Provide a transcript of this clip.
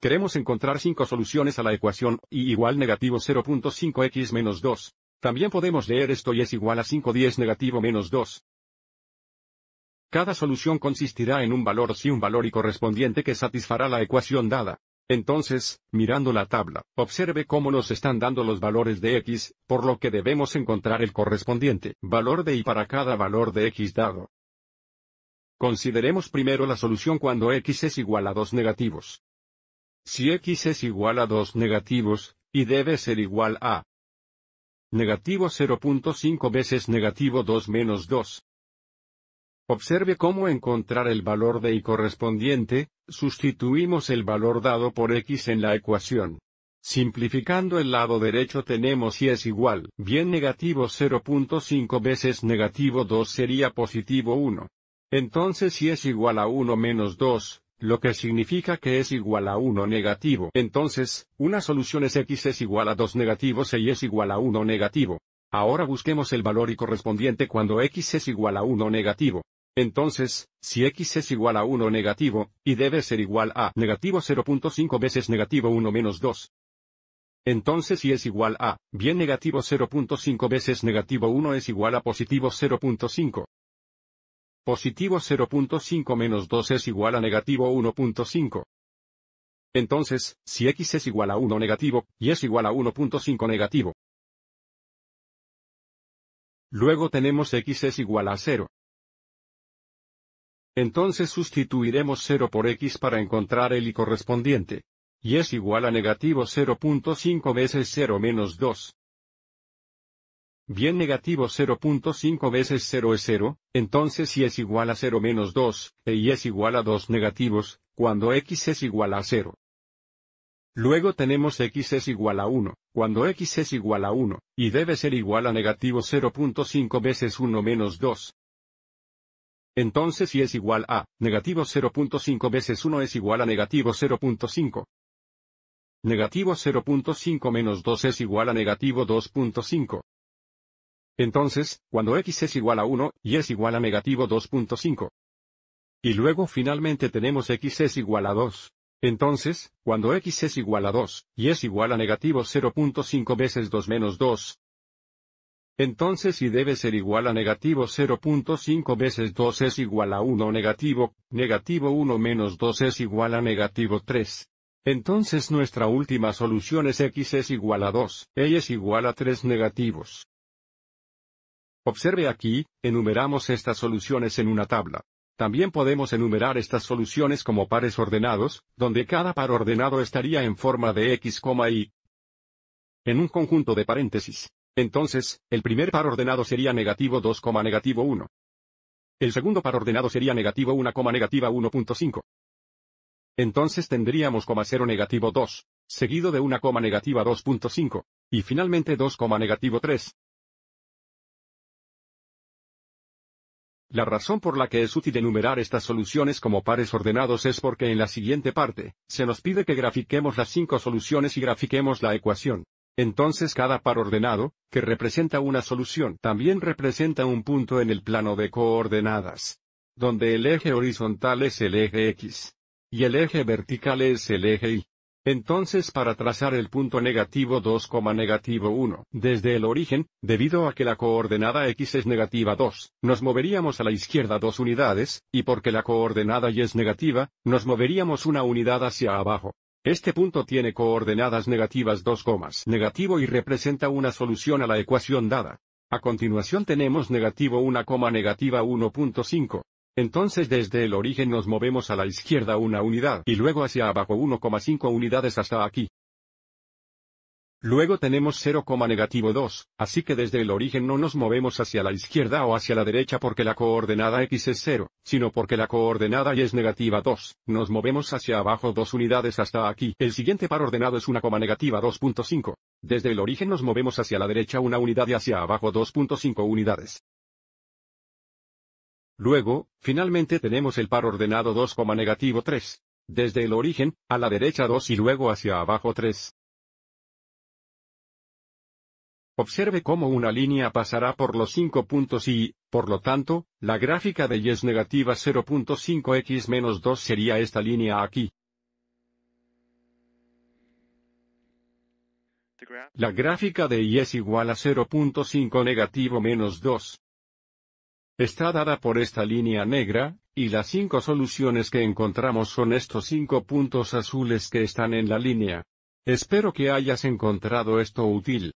Queremos encontrar cinco soluciones a la ecuación y igual negativo 0.5x menos 2. También podemos leer esto y es igual a 510 negativo menos 2. Cada solución consistirá en un valor si un valor y correspondiente que satisfará la ecuación dada. Entonces, mirando la tabla, observe cómo nos están dando los valores de x, por lo que debemos encontrar el correspondiente valor de y para cada valor de x dado. Consideremos primero la solución cuando x es igual a 2 negativos. Si x es igual a 2 negativos, y debe ser igual a negativo 0.5 veces negativo 2 menos 2. Observe cómo encontrar el valor de y correspondiente, sustituimos el valor dado por x en la ecuación. Simplificando el lado derecho tenemos y es igual, bien negativo 0.5 veces negativo 2 sería positivo 1. Entonces si es igual a 1 menos 2, lo que significa que es igual a 1 negativo. Entonces, una solución es x es igual a 2 negativos y es igual a 1 negativo. Ahora busquemos el valor y correspondiente cuando x es igual a 1 negativo. Entonces, si x es igual a 1 negativo, y debe ser igual a negativo 0.5 veces negativo 1 menos 2. Entonces si es igual a, bien negativo 0.5 veces negativo 1 es igual a positivo 0.5. Positivo 0.5 menos 2 es igual a negativo 1.5. Entonces, si x es igual a 1 negativo, y es igual a 1.5 negativo. Luego tenemos x es igual a 0. Entonces sustituiremos 0 por x para encontrar el y correspondiente. Y es igual a negativo 0.5 veces 0 menos 2 bien negativo 0.5 veces 0 es 0, entonces si es igual a 0 menos 2, e y es igual a 2 negativos, cuando x es igual a 0. Luego tenemos x es igual a 1, cuando x es igual a 1, y debe ser igual a negativo 0.5 veces 1 menos 2. Entonces si es igual a, negativo 0.5 veces 1 es igual a negativo 0.5. Negativo 0.5 menos 2 es igual a negativo 2.5. Entonces, cuando x es igual a 1, y es igual a negativo 2.5. Y luego finalmente tenemos x es igual a 2. Entonces, cuando x es igual a 2, y es igual a negativo 0.5 veces 2 menos 2, entonces Y debe ser igual a negativo 0.5 veces 2 es igual a 1 negativo, negativo 1 menos 2 es igual a negativo 3. Entonces nuestra última solución es x es igual a 2, y es igual a 3 negativos. Observe aquí, enumeramos estas soluciones en una tabla. También podemos enumerar estas soluciones como pares ordenados, donde cada par ordenado estaría en forma de x, y en un conjunto de paréntesis. Entonces, el primer par ordenado sería negativo 2, negativo 1. El segundo par ordenado sería negativo 1, negativa 1.5. Entonces tendríamos 0 negativo 2, seguido de 1, negativa 2.5, y finalmente 2, negativo 3. La razón por la que es útil enumerar estas soluciones como pares ordenados es porque en la siguiente parte, se nos pide que grafiquemos las cinco soluciones y grafiquemos la ecuación. Entonces cada par ordenado, que representa una solución, también representa un punto en el plano de coordenadas, donde el eje horizontal es el eje X, y el eje vertical es el eje Y. Entonces para trazar el punto negativo 2, negativo 1, desde el origen, debido a que la coordenada x es negativa 2, nos moveríamos a la izquierda dos unidades, y porque la coordenada y es negativa, nos moveríamos una unidad hacia abajo. Este punto tiene coordenadas negativas 2, negativo y representa una solución a la ecuación dada. A continuación tenemos negativo 1, negativa 1.5, entonces desde el origen nos movemos a la izquierda una unidad y luego hacia abajo 1,5 unidades hasta aquí. Luego tenemos 0, 2, así que desde el origen no nos movemos hacia la izquierda o hacia la derecha porque la coordenada x es 0, sino porque la coordenada y es negativa 2, nos movemos hacia abajo 2 unidades hasta aquí. El siguiente par ordenado es 1, negativa 2.5. Desde el origen nos movemos hacia la derecha una unidad y hacia abajo 2.5 unidades. Luego, finalmente tenemos el par ordenado 2, negativo 3. Desde el origen, a la derecha 2 y luego hacia abajo 3. Observe cómo una línea pasará por los 5 puntos y, por lo tanto, la gráfica de y es negativa 0.5x menos 2 sería esta línea aquí. La gráfica de y es igual a 0.5 negativo menos 2 está dada por esta línea negra, y las cinco soluciones que encontramos son estos cinco puntos azules que están en la línea. Espero que hayas encontrado esto útil.